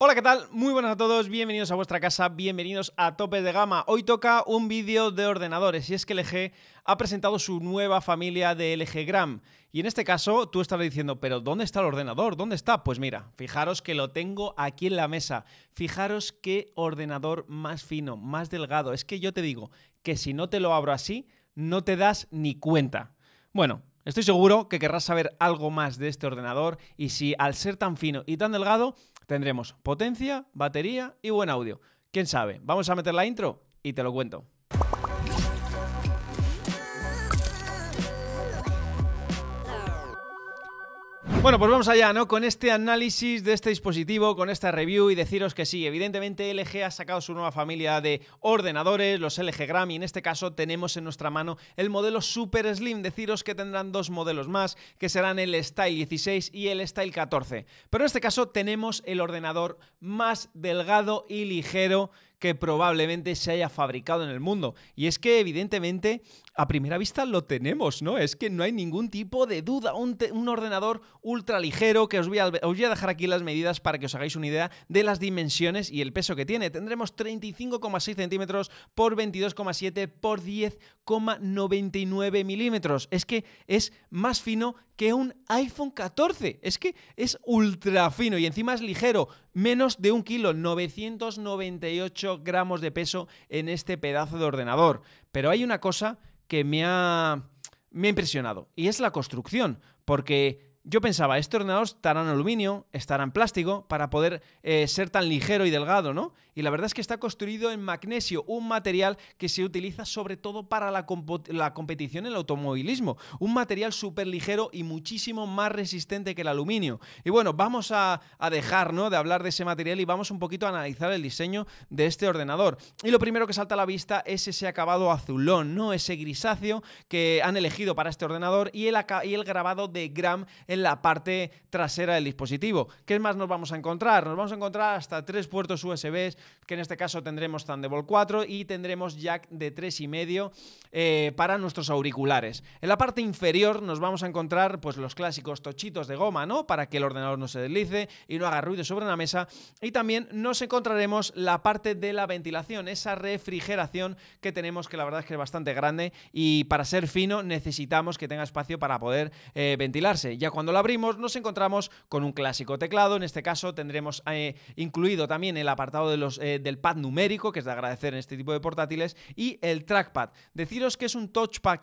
Hola, ¿qué tal? Muy buenas a todos, bienvenidos a vuestra casa, bienvenidos a Tope de Gama. Hoy toca un vídeo de ordenadores y es que LG ha presentado su nueva familia de LG Gram. Y en este caso tú estarás diciendo, pero ¿dónde está el ordenador? ¿Dónde está? Pues mira, fijaros que lo tengo aquí en la mesa. Fijaros qué ordenador más fino, más delgado. Es que yo te digo que si no te lo abro así, no te das ni cuenta. Bueno, Estoy seguro que querrás saber algo más de este ordenador y si al ser tan fino y tan delgado Tendremos potencia, batería y buen audio. ¿Quién sabe? Vamos a meter la intro y te lo cuento. Bueno, pues vamos allá, ¿no? Con este análisis de este dispositivo, con esta review y deciros que sí, evidentemente LG ha sacado su nueva familia de ordenadores, los LG Gram, y en este caso tenemos en nuestra mano el modelo Super Slim. Deciros que tendrán dos modelos más, que serán el Style 16 y el Style 14. Pero en este caso tenemos el ordenador más delgado y ligero que probablemente se haya fabricado en el mundo. Y es que evidentemente a primera vista lo tenemos, ¿no? Es que no hay ningún tipo de duda. Un, ordenador ultra ligero que os voy, os voy a dejar aquí las medidas para que os hagáis una idea de las dimensiones y el peso que tiene. Tendremos 35,6 centímetros por 22,7 por 10,99 milímetros. Es que es más fino que un iPhone 14. Es que es ultra fino y encima es ligero, menos de un kilo, 998 gramos de peso en este pedazo de ordenador. Pero hay una cosa que me ha, me ha impresionado y es la construcción, porque yo pensaba, este ordenador estará en aluminio, estará en plástico, para poder eh, ser tan ligero y delgado, ¿no? Y la verdad es que está construido en magnesio, un material que se utiliza sobre todo para la, competición en el automovilismo. Un material súper ligero y muchísimo más resistente que el aluminio. Y bueno, vamos a, dejar, ¿no? De hablar de ese material y vamos un poquito a analizar el diseño de este ordenador. Y lo primero que salta a la vista es ese acabado azulón, ¿no? Ese grisáceo que han elegido para este ordenador y el, y el grabado de Gram la parte trasera del dispositivo. ¿Qué más nos vamos a encontrar? Nos vamos a encontrar hasta tres puertos USB, que en este caso tendremos Thunderbolt 4 y tendremos jack de 3,5 eh, para nuestros auriculares. En la parte inferior nos vamos a encontrar pues, los clásicos tochitos de goma, ¿no? Para que el ordenador no se deslice y no haga ruido sobre la mesa. Y también nos encontraremos la parte de la ventilación, esa refrigeración que tenemos, que la verdad es que es bastante grande y para ser fino necesitamos que tenga espacio para poder eh, ventilarse. Ya cuando lo abrimos nos encontramos con un clásico teclado. En este caso tendremos eh, incluido también el apartado de los, eh, del pad numérico, que es de agradecer en este tipo de portátiles, y el trackpad. Deciros que es un touchpad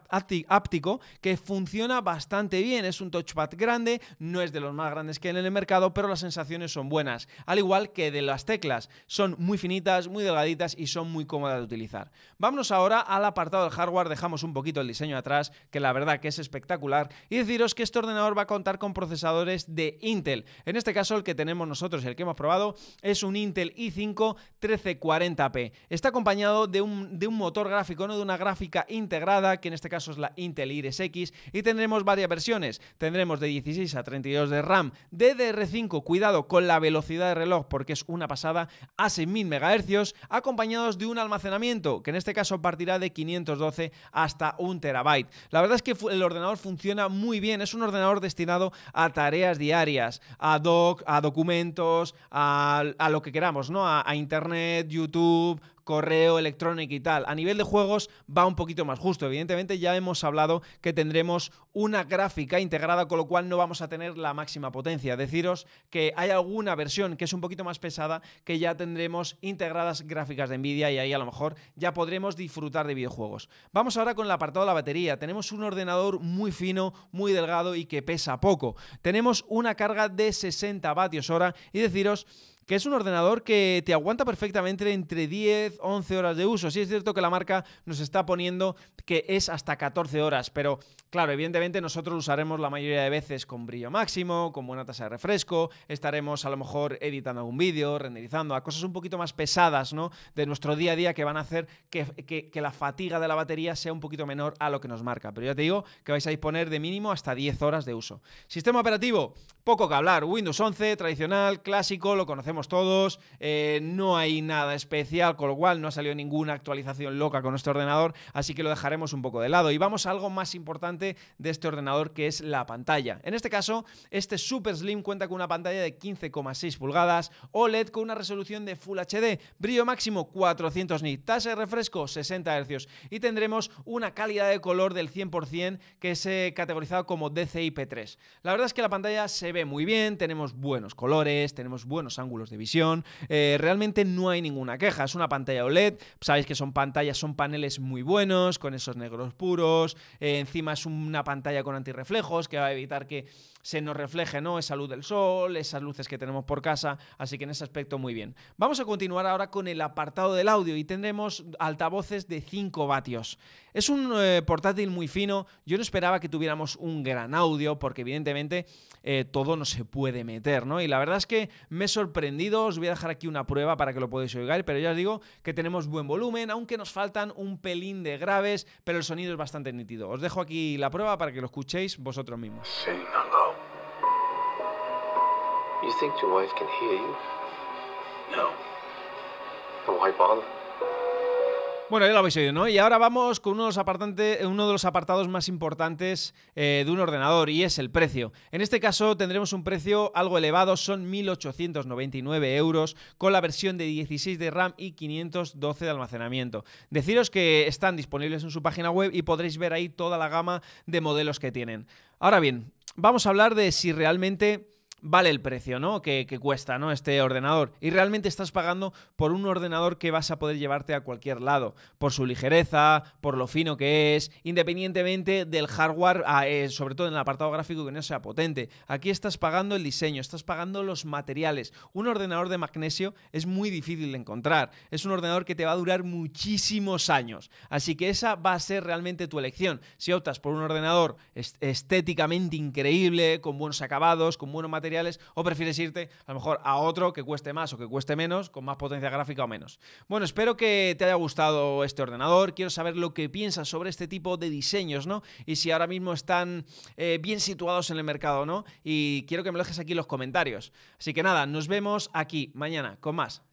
áptico que funciona bastante bien. Es un touchpad grande, no es de los más grandes que hay en el mercado, pero las sensaciones son buenas. Al igual que de las teclas. Son muy finitas, muy delgaditas y son muy cómodas de utilizar. Vámonos ahora al apartado del hardware. Dejamos un poquito el diseño atrás, que la verdad que es espectacular. Y deciros que este ordenador va con con procesadores de Intel. En este caso el que tenemos nosotros, el que hemos probado, es un Intel i5 1340p. Está acompañado de un, motor gráfico, no de una gráfica integrada, que en este caso es la Intel Iris X, y tendremos varias versiones. Tendremos de 16 a 32 de RAM, DDR5, cuidado con la velocidad de reloj porque es una pasada, a 6000 MHz, acompañados de un almacenamiento, que en este caso partirá de 512 hasta 1 terabyte. La verdad es que el ordenador funciona muy bien, es un ordenador destinado a tareas diarias, a doc, a documentos, a, lo que queramos, ¿no? a Internet, YouTube, correo electrónico y tal. A nivel de juegos va un poquito más justo. Evidentemente ya hemos hablado que tendremos una gráfica integrada, con lo cual no vamos a tener la máxima potencia. Deciros que hay alguna versión que es un poquito más pesada que ya tendremos integradas gráficas de Nvidia y ahí a lo mejor ya podremos disfrutar de videojuegos. Vamos ahora con el apartado de la batería. Tenemos un ordenador muy fino, muy delgado y que pesa poco. Tenemos una carga de 60 vatios hora y deciros que es un ordenador que te aguanta perfectamente entre 10, 11 horas de uso. Sí es cierto que la marca nos está poniendo que es hasta 14 horas, pero claro, evidentemente nosotros lo usaremos la mayoría de veces con brillo máximo, con buena tasa de refresco, estaremos a lo mejor editando algún vídeo, renderizando, a cosas un poquito más pesadas, ¿no? De nuestro día a día que van a hacer que, que la fatiga de la batería sea un poquito menor a lo que nos marca. Pero ya te digo que vais a disponer de mínimo hasta 10 horas de uso. Sistema operativo, poco que hablar, Windows 11, tradicional, clásico, lo conocemos todos, eh, no hay nada especial, con lo cual no ha salido ninguna actualización loca con este ordenador, así que lo dejaremos un poco de lado. Y vamos a algo más importante de este ordenador, que es la pantalla. En este caso, este Super Slim cuenta con una pantalla de 15,6 pulgadas, OLED con una resolución de Full HD, brillo máximo 400 nits, tasa de refresco 60 Hz y tendremos una calidad de color del 100% que se eh, categoriza categorizado como DCI-P3. La verdad es que la pantalla se ve muy bien, tenemos buenos colores, tenemos buenos ángulos de visión. Eh, realmente no hay ninguna queja. Es una pantalla OLED. Sabéis que son pantallas, son paneles muy buenos, con esos negros puros. Eh, encima es una pantalla con antirreflejos que va a evitar que se nos refleje ¿no? esa luz del sol, esas luces que tenemos por casa. Así que en ese aspecto, muy bien. Vamos a continuar ahora con el apartado del audio y tendremos altavoces de 5 vatios. Es un eh, portátil muy fino. Yo no esperaba que tuviéramos un gran audio porque evidentemente todo no se puede meter, ¿no? Y la verdad es que me sorprendió os voy a dejar aquí una prueba para que lo podáis oír, pero ya os digo que tenemos buen volumen, aunque nos faltan un pelín de graves, pero el sonido es bastante nítido. Os dejo aquí la prueba para que lo escuchéis vosotros mismos. No. Bueno, ya lo habéis oído, ¿no? Y ahora vamos con uno de los, uno de los apartados más importantes eh, de un ordenador y es el precio. En este caso tendremos un precio algo elevado, son 1.899 euros con la versión de 16 de RAM y 512 de almacenamiento. Deciros que están disponibles en su página web y podréis ver ahí toda la gama de modelos que tienen. Ahora bien, vamos a hablar de si realmente vale el precio, ¿no? Que, cuesta, ¿no? Este ordenador. Y realmente estás pagando por un ordenador que vas a poder llevarte a cualquier lado. Por su ligereza, por lo fino que es, independientemente del hardware, ah, eh, sobre todo en el apartado gráfico que no sea potente. Aquí estás pagando el diseño, estás pagando los materiales. Un ordenador de magnesio es muy difícil de encontrar. Es un ordenador que te va a durar muchísimos años. Así que esa va a ser realmente tu elección. Si optas por un ordenador estéticamente increíble, con buenos acabados, con buenos materiales, o prefieres irte a lo mejor a otro que cueste más o que cueste menos, con más potencia gráfica o menos. Bueno, espero que te haya gustado este ordenador, quiero saber lo que piensas sobre este tipo de diseños, ¿no? Y si ahora mismo están eh, bien situados en el mercado, ¿no? Y quiero que me lo dejes aquí en los comentarios. Así que nada, nos vemos aquí mañana con más.